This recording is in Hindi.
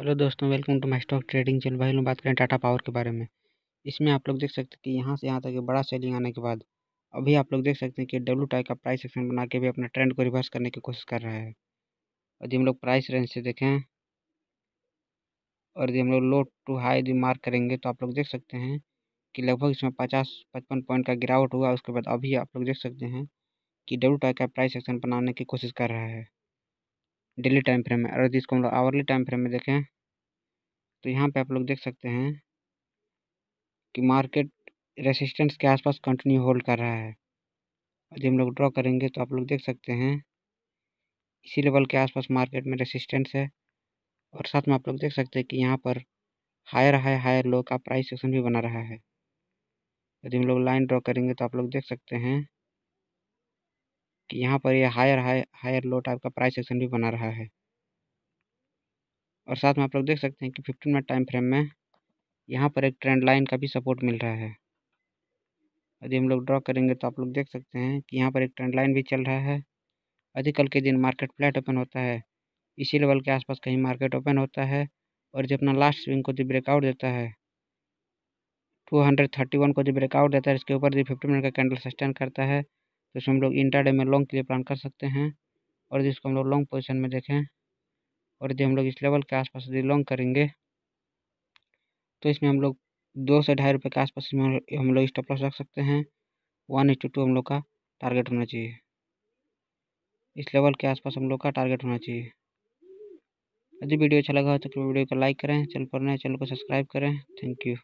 हेलो दोस्तों welcome to my stock trading channel भाई लोग बात करें टाटा पावर के बारे में इसमें आप लोग देख सकते हैं कि यहाँ से यहाँ तक बड़ा सेलिंग आने के बाद अभी आप लोग देख सकते हैं कि डब्लू टाई का प्राइस एक्शन बना के भी अपना ट्रेंड को रिवर्स करने की कोशिश कर रहा है यदि हम लोग प्राइस रेंज से देखें और यदि हम लोग लो टू हाई यदि मार्क करेंगे तो आप लोग देख सकते हैं कि लगभग इसमें पचास पचपन पॉइंट का गिरावट हुआ उसके बाद अभी आप लोग देख सकते हैं कि डब्लू टाई का प्राइस एक्शन बनाने की कोशिश कर रहा है डेली टाइम फ्रेम में और जिसको हम लोग आवरली टाइम फ्रेम में देखें तो यहाँ पे आप लोग देख सकते हैं कि मार्केट रेसिस्टेंस के आसपास कंटिन्यू होल्ड कर रहा है यदि हम लोग ड्रॉ करेंगे तो आप लोग देख सकते हैं इसी लेवल के आसपास मार्केट में रेसिस्टेंस है और साथ में आप लोग देख सकते हैं कि यहाँ पर हायर हाई हायर लो का प्राइस सेक्शन भी बना रहा है यदि हम लोग लाइन ड्रॉ करेंगे तो आप लोग देख सकते हैं कि यहाँ पर ये higher high higher low type का प्राइस सेक्शन भी बना रहा है और साथ में आप लोग देख सकते हैं कि फिफ्टीन मिनट टाइम फ्रेम में यहाँ पर एक ट्रेंड लाइन का भी सपोर्ट मिल रहा है यदि हम लोग ड्रॉ करेंगे तो आप लोग देख सकते हैं कि यहाँ पर एक ट्रेंड लाइन भी चल रहा है यदि कल के दिन मार्केट फ्लैट ओपन होता है इसी लेवल के आसपास कहीं मार्केट ओपन होता है और जो अपना लास्ट स्विंग को जो ब्रेकआउट देता है टू हंड्रेड थर्टी वन को जो ब्रेकआउट देता है इसके ऊपर जो फिफ्टी मिनट का कैंडल सस्टेन करता है तो इसमें हम लोग डे में लॉन्ग के लिए प्लान कर सकते हैं और जिसको हम लोग लॉन्ग पोजिशन में देखें और यदि हम लोग इस लेवल के आसपास यदि लॉन्ग करेंगे तो इसमें हम लोग दो से ढाई रुपये के आसपास इसमें हम लोग स्टॉप लॉस रख सकते हैं वन इंटू टू हम लोग का टारगेट होना चाहिए इस लेवल के आसपास हम लोग का टारगेट होना चाहिए यदि वीडियो अच्छा लगा हो तो वीडियो को लाइक करें चैनल पर नए चैनल को सब्सक्राइब करें थैंक यू